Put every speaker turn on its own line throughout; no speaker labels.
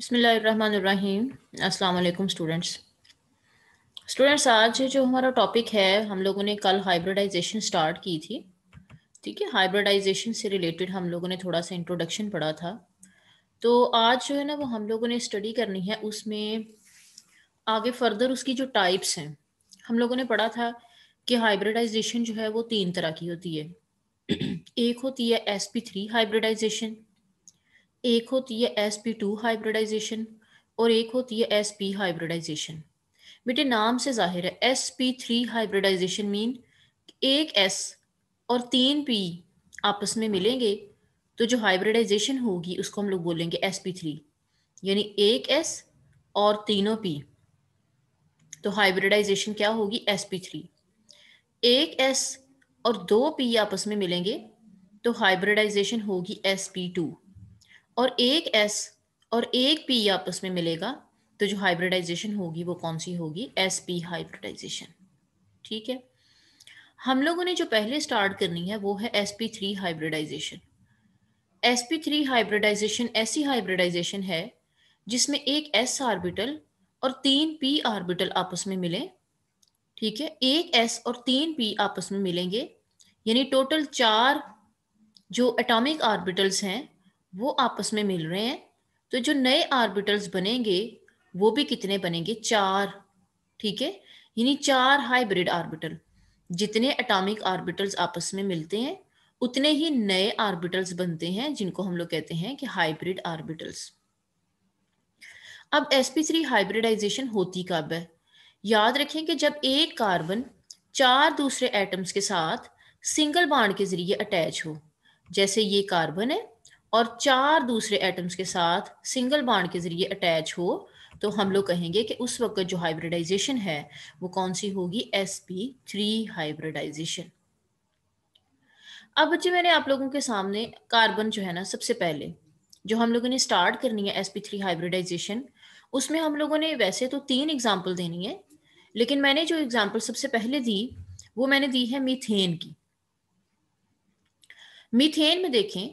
बसमीम् अल्लाम students students आज जो हमारा टॉपिक है हम लोगों ने कल हाइब्रिडाइजेशन स्टार्ट की थी ठीक है हाइब्रिडाइजेशन से रिलेटेड हम लोगों ने थोड़ा सा इंट्रोडक्शन पढ़ा था तो आज जो है ना वो हम लोगों ने स्टडी करनी है उसमें आगे फर्दर उसकी जो टाइप्स हैं हम लोगों ने पढ़ा था कि हाइब्रिडाइजेशन जो है वो तीन तरह की होती है एक होती है एस पी थ्री हाइब्रिडाइजेशन एक होती है एस पी टू हाइब्रिडाइजेशन और एक होती है एस पी हाइब्रिडाइजेशन बेटे नाम से जाहिर है S P three hybridisation mean एक एस और तीन पी आपस में मिलेंगे तो जो हाइब्रिडाइजेशन होगी उसको हम लोग बोलेंगे एस पी थ्री यानी एक एस और तीनों पी तो हाइब्रिडाइजेशन क्या होगी एस पी थ्री एक एस और दो पी आपस में मिलेंगे तो हाइब्रिडाइजेशन होगी एस पी टू और एक एस और एक पी आपस में मिलेगा तो जो हाइब्रिडाइजेशन होगी वो कौन सी होगी एस पी हाइब्रिडाइजेशन ठीक है हम लोगों ने जो पहले स्टार्ट करनी है वो है S P three hybridisation S P three hybridisation ऐसी हाइब्रिडाइजेशन है जिसमें एक एस आर्बिटल और तीन पी आर्बिटल आपस में मिले ठीक है एक एस और तीन पी आपस में मिलेंगे यानी टोटल चार जो एटॉमिक आर्बिटल्स हैं वो आपस में मिल रहे हैं तो जो नए आर्बिटल्स बनेंगे वो भी कितने बनेंगे चार ठीक है यानी चार हाइब्रिड ऑर्बिटल जितने एटॉमिक ऑर्बिटल्स आपस में मिलते हैं उतने ही नए आर्बिटल्स बनते हैं जिनको हम लोग कहते हैं कि हाइब्रिड आर्बिटल्स अब sp3 हाइब्रिडाइजेशन होती कब है याद रखें कि जब एक कार्बन चार दूसरे एटम्स के साथ सिंगल बाड के जरिए अटैच हो जैसे ये कार्बन है और चार दूसरे एटम्स के साथ सिंगल बाड के जरिए अटैच हो तो हम लोग कहेंगे कि उस वक्त जो हाइब्रिडाइजेशन है वो कौन सी होगी एस पी थ्री हाइब्रिडाइजेशन अब बच्चे मैंने आप लोगों के सामने कार्बन जो है ना सबसे पहले जो हम लोगों ने स्टार्ट करनी है एस पी थ्री हाइब्रिडाइजेशन उसमें हम लोगों ने वैसे तो तीन एग्जाम्पल देनी है लेकिन मैंने जो एग्जाम्पल सबसे पहले दी वो मैंने दी है मीथेन की मीथेन में देखें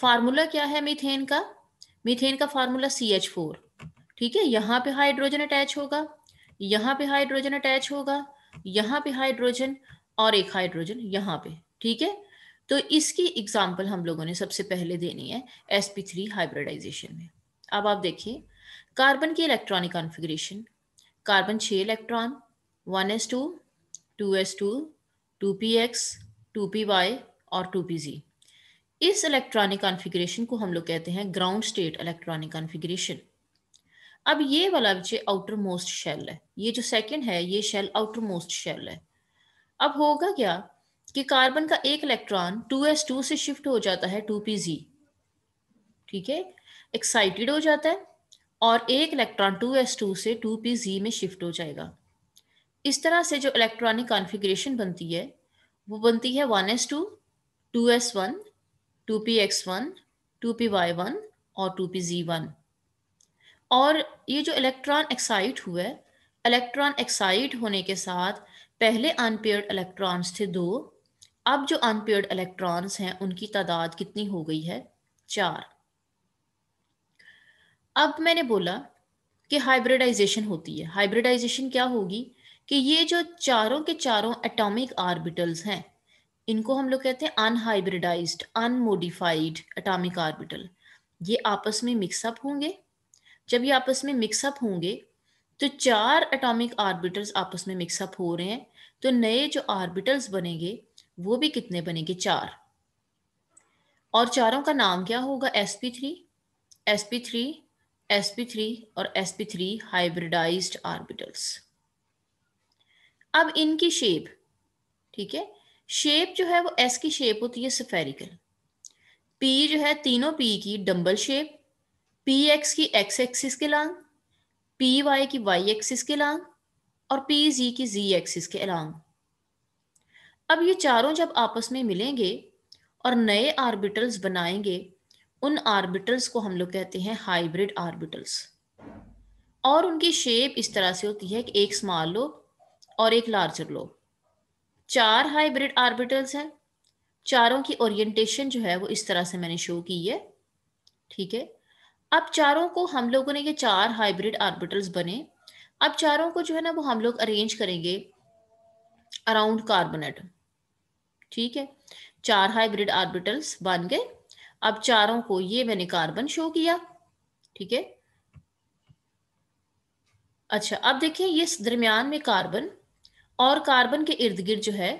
फार्मूला क्या है मीथेन का मीथेन का फार्मूला सी एच फोर ठीक है यहाँ पे हाइड्रोजन अटैच होगा यहाँ पे हाइड्रोजन अटैच होगा यहाँ पे हाइड्रोजन और एक हाइड्रोजन यहाँ पे ठीक है तो इसकी एग्जाम्पल हम लोगों ने सबसे पहले देनी है एस पी थ्री हाइब्रिडाइजेशन में अब आप देखिए कार्बन की इलेक्ट्रॉनिक कॉन्फिग्रेशन कार्बन छः electron one s two two s two two p x two p y और टू पी जी इस इलेक्ट्रॉनिक कॉन्फ़िगरेशन को हम लोग कहते हैं ग्राउंड स्टेट इलेक्ट्रॉनिक कॉन्फ़िगरेशन अब ये वाला बच्चे आउटर मोस्ट शेल है ये जो सेकंड है ये शेल आउटर मोस्ट शेल है अब होगा क्या कि कार्बन का एक इलेक्ट्रॉन टू एस टू से शिफ्ट हो जाता है टू पी जी ठीक है एक्साइटेड हो जाता है और एक इलेक्ट्रॉन टू एस टू से टू पी जी में शिफ्ट हो जाएगा इस तरह से जो इलेक्ट्रॉनिक कॉन्फ़िगरेशन बनती है वो बनती है one s two two s one two two p p x one y one और टू पी जी वन और ये जो इलेक्ट्रॉन एक्साइट हुए इलेक्ट्रॉन एक्साइट होने के साथ पहले अनपेयर्ड इलेक्ट्रॉन्स थे दो अब जो अनपेयर्ड इलेक्ट्रॉन्स हैं उनकी तादाद कितनी हो गई है चार अब मैंने बोला कि हाइब्रिडाइजेशन होती है हाइब्रिडाइजेशन क्या होगी कि ये जो चारों के चारों एटॉमिक आर्बिटल्स हैं इनको हम लोग कहते हैं अनहाइब्रिडाइज्ड अनमोडिफाइड एटॉमिक ऑर्बिटल ये आपस में मिक्सअप होंगे जब ये आपस में मिक्सअप होंगे तो चार एटॉमिक ऑर्बिटल्स आपस में मिक्सअप हो रहे हैं तो नए जो ऑर्बिटल्स बनेंगे वो भी कितने बनेंगे चार और चारों का नाम क्या होगा s P three s P three s P three और s P three hybridized orbitals अब इनकी शेप ठीक है शेप जो है वो एस की शेप होती है सफेरिकल पी जो है तीनों पी की डम्बल शेप पी एक्स की एक्स एक्सिस के लांग पी वाई की वाई एक्सिस के लांग और पी जी की जी एक्सिस के लांग अब ये चारों जब आपस में मिलेंगे और नए आर्बिटल्स बनाएंगे उन आर्बिटल्स को हम लोग कहते हैं हाइब्रिड आर्बिटल्स और उनकी शेप इस तरह से होती है कि एक स्मॉल लोब और एक लार्जर लोब चार हाइब्रिड आर्बिटल्स हैं चारों की ओरिएंटेशन जो है वो इस तरह से मैंने शो की है ठीक है अब चारों को हम लोगों ने ये चार हाइब्रिड आर्बिटल्स बने अब चारों को जो है ना वो हम लोग अरेंज करेंगे अराउंड कार्बन एटम ठीक है चार हाइब्रिड आर्बिटल्स बन गए अब चारों को ये मैंने कार्बन शो किया ठीक है अच्छा अब देखिए ये दरमियान में कार्बन और कार्बन के इर्द गिर्द जो है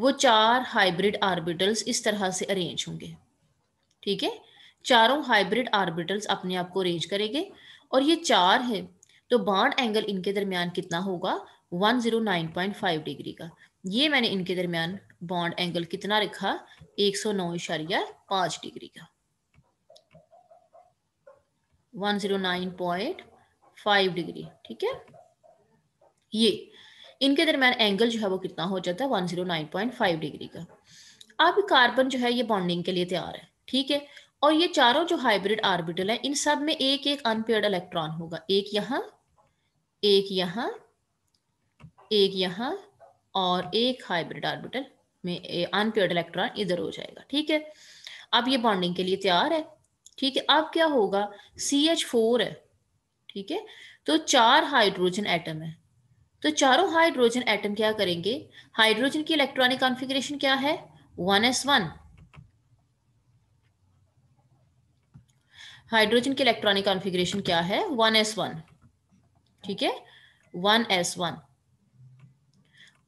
वो चार हाइब्रिड आर्बिटल्स इस तरह से अरेंज होंगे ठीक है चारों हाइब्रिड आर्बिटल्स अपने आप को अरेंज करेंगे और ये चार है तो बॉन्ड एंगल इनके दरमियान कितना होगा 109.5 डिग्री का ये मैंने इनके दरमियान बॉन्ड एंगल कितना रखा एक सौ नौ इशारिया पांच डिग्री का 109.5 डिग्री ठीक है ये इनके दरम्यान एंगल जो है वो कितना हो जाता है 109.5 डिग्री का अब कार्बन जो है ये बॉन्डिंग के लिए तैयार है ठीक है और ये चारों जो हाइब्रिड आर्बिटल है इन सब में एक एक अनपेयर्ड इलेक्ट्रॉन होगा एक यहाँ एक यहाँ एक यहाँ और एक हाइब्रिड आर्बिटल में अनपेयर्ड इलेक्ट्रॉन इधर हो जाएगा ठीक है अब ये बॉन्डिंग के लिए तैयार है ठीक है अब क्या होगा सी एच फोर है ठीक है तो चार हाइड्रोजन एटम है तो चारों हाइड्रोजन एटम क्या करेंगे हाइड्रोजन की इलेक्ट्रॉनिक कॉन्फ़िगरेशन क्या है वन एस वन हाइड्रोजन की इलेक्ट्रॉनिक कॉन्फ़िगरेशन क्या है वन एस वन ठीक है वन एस वन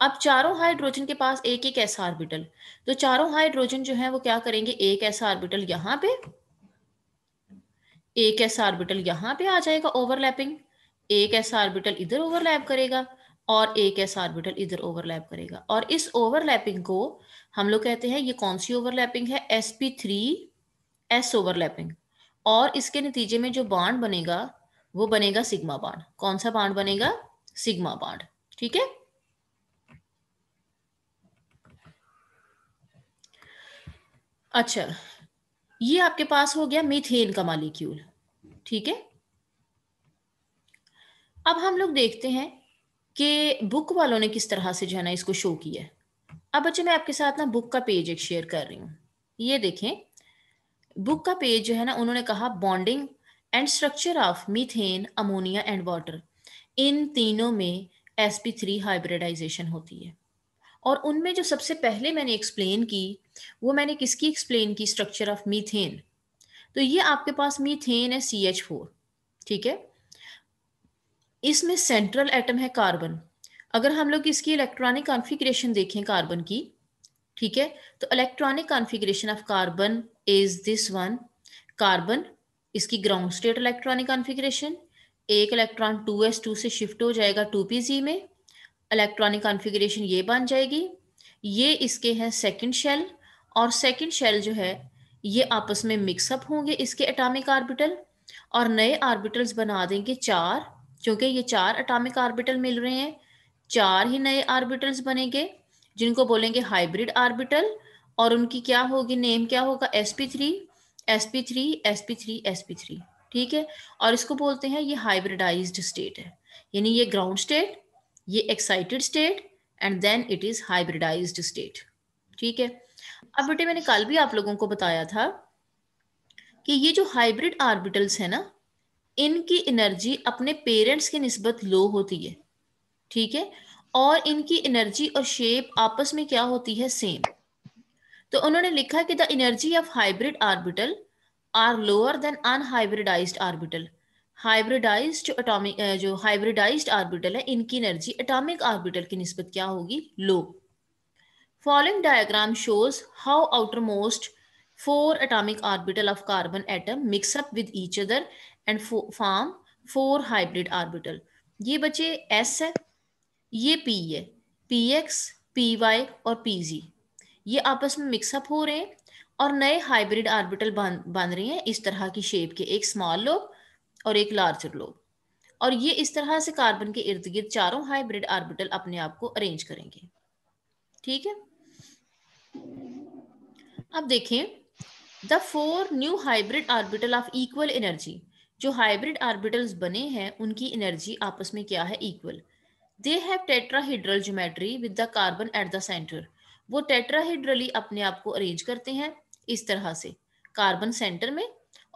अब चारों हाइड्रोजन के पास एक एक ऐसा आर्बिटल तो चारों हाइड्रोजन जो है वो क्या करेंगे एक एस आर्बिटल यहां पे एक ऐसा आर्बिटल यहां पे आ जाएगा ओवरलैपिंग एक ऐसा आर्बिटल इधर ओवरलैप करेगा और एक एस आर्बिटल इधर ओवरलैप करेगा और इस ओवरलैपिंग को हम लोग कहते हैं ये कौन सी ओवरलैपिंग है S P three s overlapping और इसके नतीजे में जो बाड बनेगा वो बनेगा सिग्मा बाड कौन सा बाड बनेगा सिग्मा बाड ठीक है अच्छा ये आपके पास हो गया मीथेन का मालिक्यूल ठीक है अब हम लोग देखते हैं कि बुक वालों ने किस तरह से जो है ना इसको शो किया है अब बच्चे मैं आपके साथ ना बुक का पेज एक शेयर कर रही हूँ ये देखें बुक का पेज जो है ना उन्होंने कहा bonding and structure of methane ammonia and water इन तीनों में एस पी थ्री हाइब्रिडाइजेशन होती है और उनमें जो सबसे पहले मैंने एक्सप्लेन की वो मैंने किसकी एक्सप्लेन की स्ट्रक्चर ऑफ मीथेन तो ये आपके पास मीथेन है सी एच फोर ठीक है इसमें सेंट्रल एटम है कार्बन अगर हम लोग इसकी इलेक्ट्रॉनिक कॉन्फ़िगरेशन देखें कार्बन की ठीक है तो electronic configuration of carbon is this one carbon इसकी ग्राउंड स्टेट इलेक्ट्रॉनिक कॉन्फ़िगरेशन एक इलेक्ट्रॉन 2s2 से शिफ्ट हो जाएगा जी में इलेक्ट्रॉनिक कॉन्फ़िगरेशन ये बन जाएगी ये इसके हैं सेकेंड शेल और सेकेंड शेल जो है ये आपस में मिक्सअप होंगे इसके एटॉमिक आर्बिटल और नए आर्बिटल्स बना देंगे चार क्योंकि ये चार अटामिक आर्बिटल मिल रहे हैं चार ही नए आर्बिटल्स बनेंगे जिनको बोलेंगे हाइब्रिड आर्बिटल और उनकी क्या होगी नेम क्या होगा s P three s P three s P three s P three ठीक है और इसको बोलते हैं ये हाइब्रिडाइज्ड स्टेट है यानी ये ग्राउंड स्टेट ये excited state and then it is hybridized state ठीक है अब बेटे मैंने कल भी आप लोगों को बताया था कि ये जो हाइब्रिड आर्बिटल्स है ना इनकी एनर्जी अपने पेरेंट्स के नस्बत लो होती है ठीक है और इनकी एनर्जी और शेप आपस में क्या होती है सेम तो उन्होंने लिखा कि the energy of hybrid orbital are lower than unhybridized orbital hybridize जो एटॉमिक जो हाइब्रिडाइज्ड आर्बिटल है इनकी एनर्जी एटॉमिक आर्बिटल की नस्बत क्या होगी low following diagram shows how outer most four atomic orbital of carbon atom mix up with each other and fo form four hybrid orbital ये बचे S है ये P है पी एक्स पी वाई और पी जी ये आपस में mix up हो रहे हैं और नए हाइब्रिड ऑर्बिटल बन रहे हैं इस तरह की शेप के एक स्मॉल लोब और एक लार्जर लोब और ये इस तरह से कार्बन के इर्द गिर्द चारों हाइब्रिड ऑर्बिटल अपने आप को अरेंज करेंगे ठीक है अब देखें the four new hybrid orbital of equal energy जो हाइब्रिड आर्बिटल्स बने हैं उनकी एनर्जी आपस में क्या है equal they have tetrahedral geometry with the carbon at the centre वो टेट्राहीड्रली अपने आप को अरेंज करते हैं इस तरह से कार्बन सेंटर में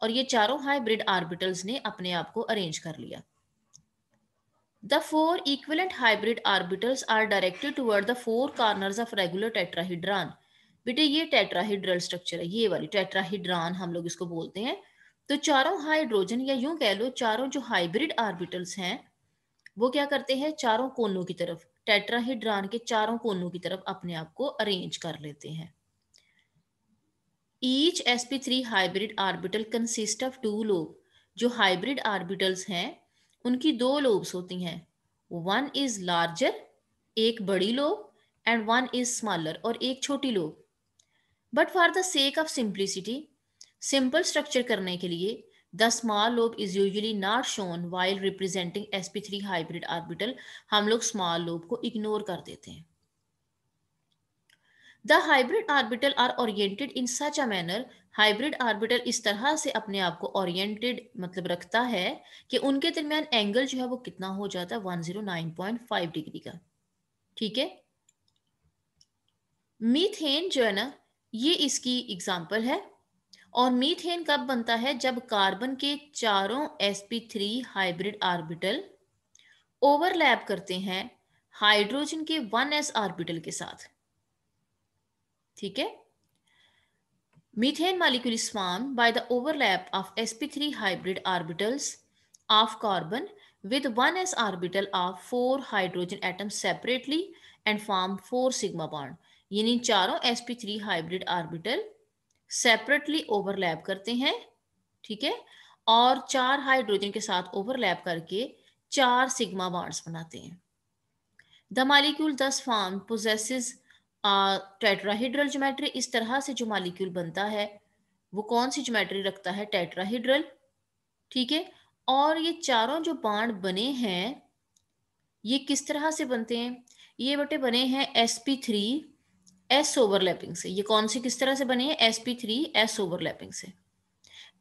और ये चारों हाइब्रिड आर्बिटल्स ने अपने आप को अरेंज कर लिया the four equivalent hybrid orbitals are directed toward the four corners of regular tetrahedron बेटे ये टेट्राहीड्रल स्ट्रक्चर है ये वाली टेट्राहीड्रॉन हम लोग इसको बोलते हैं तो चारों हाइड्रोजन या यूं कह लो चारों जो हाइब्रिड आर्बिटल्स हैं वो क्या करते हैं चारों कोनों की तरफ टेट्राहीड्रॉन के चारों कोनों की तरफ अपने आप को अरेंज कर लेते हैं each s P three hybrid orbital consist of two lobe जो हाइब्रिड आर्बिटल्स हैं उनकी दो लोब्स होती हैं वन इज लार्जर एक बड़ी lobe and one is smaller और एक छोटी lobe but for the sake of simplicity simple structure करने के लिए the small lobe is usually not shown while representing s P three hybrid orbital हम लोग स्मॉल लोब को इग्नोर कर देते हैं the hybrid orbital are oriented in such a manner hybrid orbital इस तरह से अपने आप को ओरिएंटेड मतलब रखता है कि उनके दरमियान एंगल जो है वो कितना हो जाता है 109.5 डिग्री का ठीक है मीथेन जो है ना ये इसकी एग्जाम्पल है और मीथेन कब बनता है जब कार्बन के चारों थ्री हाइब्रिड आर्बिटल ओवरलैप करते हैं हाइड्रोजन के वन एस आर्बिटल के साथ ठीक है methane molecule form by the overlap of three hybrid orbitals of carbon with one s orbital of four hydrogen atom separately and form four sigma bond यानी चारों sp3 hybrid orbital separately overlap करते हैं ठीक है और चार hydrogen के साथ ओवरलैप करके चार सिग्मा बॉन्ड्स बनाते हैं the molecule thus form possesses tetrahedral geometry इस तरह से जो मालिक्यूल बनता है वो कौन सी ज्योमेट्री रखता है टेट्राहिड्रल ठीक है और ये चारों जो बाड बने हैं ये किस तरह से बनते हैं ये बटे बने हैं s P three s overlapping से ये कौन सी किस तरह से बनी है S P three s overlapping से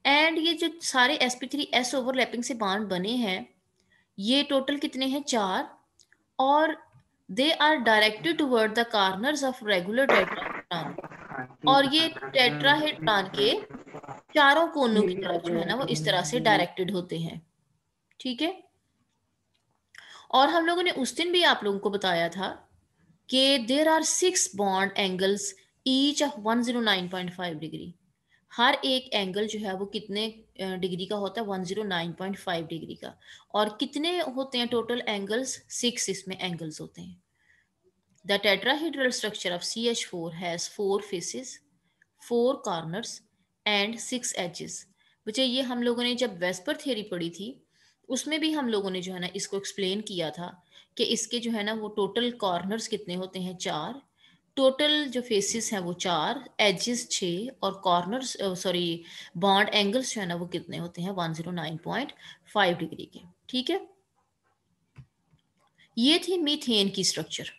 एंड ये जो सारे s P three s overlapping से बांड बने हैं ये टोटल कितने हैं चार और they are directed toward the corners of regular tetra और ये टेट्राहेड्रॉन के चारों कोनों की तरफ जो है ना वो इस तरह से डायरेक्टेड होते हैं ठीक है और हम लोगों ने उस दिन भी आप लोगों को बताया था कि there are six bond angles each of 109.5 degree हर एक एंगल जो है वो कितने डिग्री का होता है 109.5 डिग्री का और कितने होते हैं टोटल एंगल्स सिक्स इसमें एंगल्स होते हैं the tetrahedral structure of C H four has four faces four corners and six edges बच्चे ये हम लोगों ने जब वेस्पर थ्योरी पढ़ी थी उसमें भी हम लोगों ने जो है ना इसको एक्सप्लेन किया था कि इसके जो है ना वो टोटल कॉर्नर्स कितने होते हैं चार टोटल जो फेसेस हैं वो चार एजेस छः और कॉर्नर्स सॉरी बॉन्ड एंगल्स जो है ना वो कितने होते हैं one zero nine point five degree के ठीक है ये थी मीथेन की स्ट्रक्चर